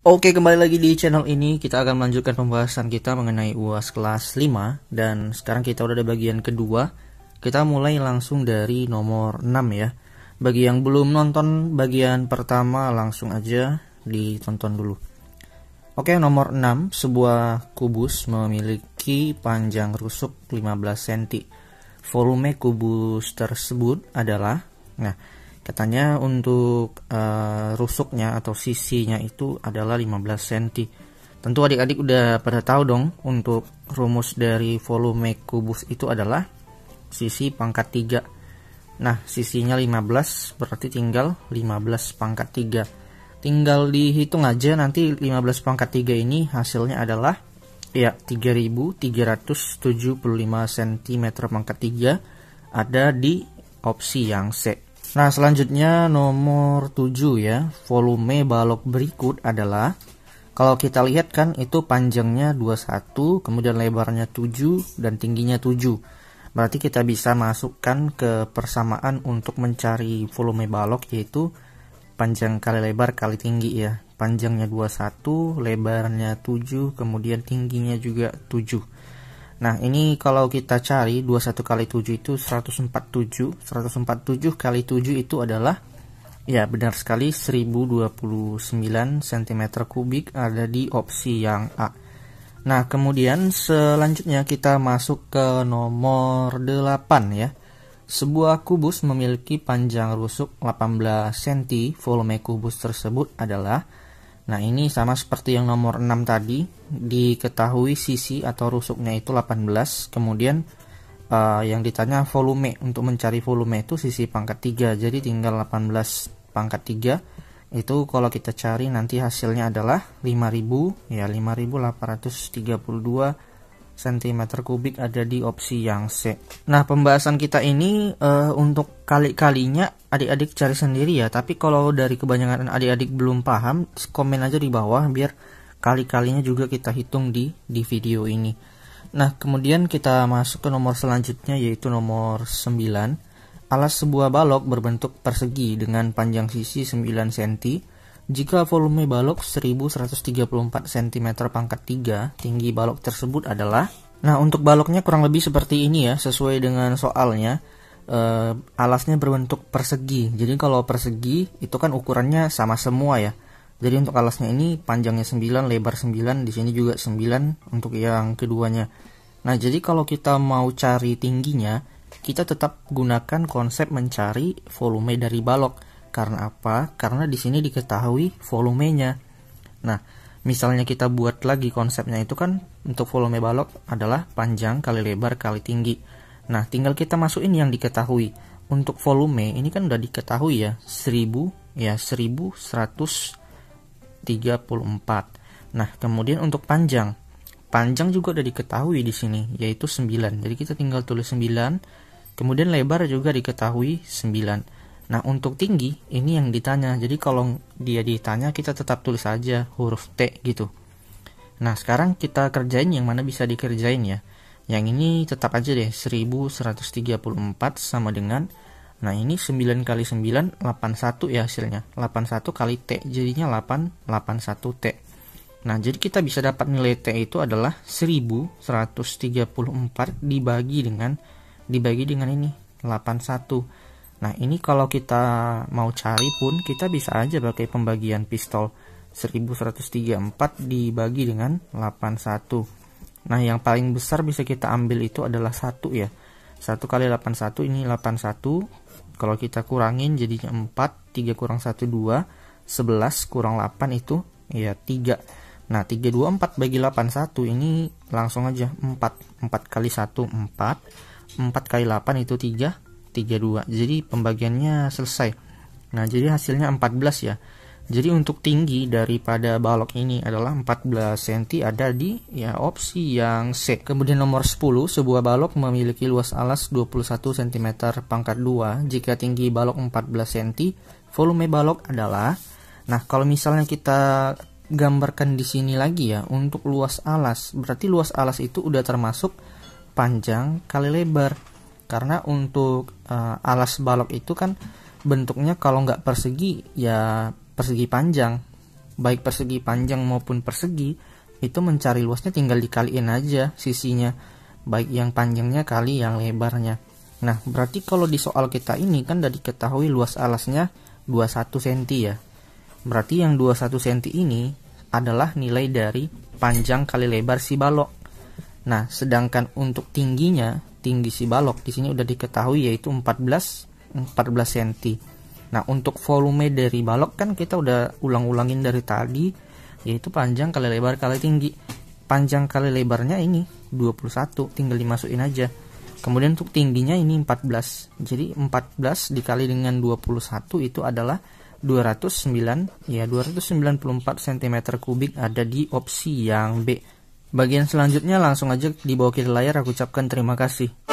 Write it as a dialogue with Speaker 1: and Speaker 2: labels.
Speaker 1: Oke, kembali lagi di channel ini kita akan melanjutkan pembahasan kita mengenai UAS kelas 5 dan sekarang kita udah ada bagian kedua. Kita mulai langsung dari nomor 6 ya. Bagi yang belum nonton bagian pertama langsung aja ditonton dulu. Oke, nomor 6, sebuah kubus memiliki panjang rusuk 15 cm. Volume kubus tersebut adalah nah Katanya untuk uh, rusuknya atau sisinya itu adalah 15 cm. Tentu adik-adik udah pada tahu dong untuk rumus dari volume kubus itu adalah sisi pangkat 3. Nah, sisinya 15 berarti tinggal 15 pangkat 3. Tinggal dihitung aja nanti 15 pangkat 3 ini hasilnya adalah ya 3375 cm pangkat 3 ada di opsi yang C. Nah, selanjutnya nomor 7 ya, volume balok berikut adalah kalau kita lihat kan itu panjangnya 21, kemudian lebarnya 7 dan tingginya 7. Berarti kita bisa masukkan ke persamaan untuk mencari volume balok yaitu panjang kali lebar kali tinggi ya. Panjangnya 21, lebarnya 7, kemudian tingginya juga 7. Nah, ini kalau kita cari 21 kali 7 itu 147. 147 kali 7 itu adalah ya benar sekali 1029 cm kubik ada di opsi yang A. Nah, kemudian selanjutnya kita masuk ke nomor 8 ya. Sebuah kubus memiliki panjang rusuk 18 cm, volume kubus tersebut adalah Nah ini sama seperti yang nomor 6 tadi, diketahui sisi atau rusuknya itu 18, kemudian uh, yang ditanya volume, untuk mencari volume itu sisi pangkat 3, jadi tinggal 18 pangkat 3, itu kalau kita cari nanti hasilnya adalah 5000, ya 5832 cm kubik ada di opsi yang C. Nah, pembahasan kita ini uh, untuk kali-kalinya adik-adik cari sendiri ya, tapi kalau dari kebanyakan adik-adik belum paham, komen aja di bawah biar kali-kalinya juga kita hitung di di video ini. Nah, kemudian kita masuk ke nomor selanjutnya yaitu nomor 9. Alas sebuah balok berbentuk persegi dengan panjang sisi 9 cm jika volume balok 1134 cm pangkat 3, tinggi balok tersebut adalah Nah, untuk baloknya kurang lebih seperti ini ya, sesuai dengan soalnya. Uh, alasnya berbentuk persegi. Jadi kalau persegi itu kan ukurannya sama semua ya. Jadi untuk alasnya ini panjangnya 9, lebar 9, di sini juga 9 untuk yang keduanya. Nah, jadi kalau kita mau cari tingginya, kita tetap gunakan konsep mencari volume dari balok. Karena apa? Karena di sini diketahui volumenya. Nah, misalnya kita buat lagi konsepnya itu kan untuk volume balok adalah panjang kali lebar kali tinggi. Nah, tinggal kita masukin yang diketahui. Untuk volume ini kan udah diketahui ya, 1000 ya 1134. Nah, kemudian untuk panjang. Panjang juga udah diketahui di sini yaitu 9. Jadi kita tinggal tulis 9. Kemudian lebar juga diketahui 9. Nah, untuk tinggi ini yang ditanya. Jadi kalau dia ditanya kita tetap tulis aja huruf T gitu. Nah, sekarang kita kerjain yang mana bisa dikerjain ya. Yang ini tetap aja deh 1134 sama dengan Nah, ini 9 kali 9 81 ya hasilnya. 81 kali T jadinya 881 T. Nah, jadi kita bisa dapat nilai T itu adalah 1134 dibagi dengan dibagi dengan ini 81. Nah ini kalau kita mau cari pun kita bisa aja pakai pembagian pistol 1134 dibagi dengan 81. Nah yang paling besar bisa kita ambil itu adalah 1 ya. 1 kali 81 ini 81. Kalau kita kurangin jadinya 4, 3 kurang 1, 2, 11 kurang 8 itu ya 3. Nah, 3, 2, 4 bagi 81 ini langsung aja 4. 4 kali 1, 4. 4 kali 8 itu 3. 32 jadi pembagiannya selesai nah jadi hasilnya 14 ya jadi untuk tinggi daripada balok ini adalah 14 cm ada di ya opsi yang C. Kemudian nomor 10, sebuah balok memiliki luas alas 21 cm pangkat 2. Jika tinggi balok 14 cm, volume balok adalah Nah, kalau misalnya kita gambarkan di sini lagi ya, untuk luas alas, berarti luas alas itu udah termasuk panjang kali lebar. Karena untuk uh, alas balok itu kan bentuknya kalau nggak persegi ya persegi panjang baik persegi panjang maupun persegi itu mencari luasnya tinggal dikaliin aja sisinya baik yang panjangnya kali yang lebarnya nah berarti kalau di soal kita ini kan dari diketahui luas alasnya 21 cm ya berarti yang 21 cm ini adalah nilai dari panjang kali lebar si balok nah sedangkan untuk tingginya tinggi si balok di sini udah diketahui yaitu 14 14 cm. Nah, untuk volume dari balok kan kita udah ulang-ulangin dari tadi yaitu panjang kali lebar kali tinggi. Panjang kali lebarnya ini 21, tinggal dimasukin aja. Kemudian untuk tingginya ini 14. Jadi 14 dikali dengan 21 itu adalah 209 ya 294 cm kubik ada di opsi yang B. Bagian selanjutnya langsung aja di bawah kiri layar aku ucapkan terima kasih.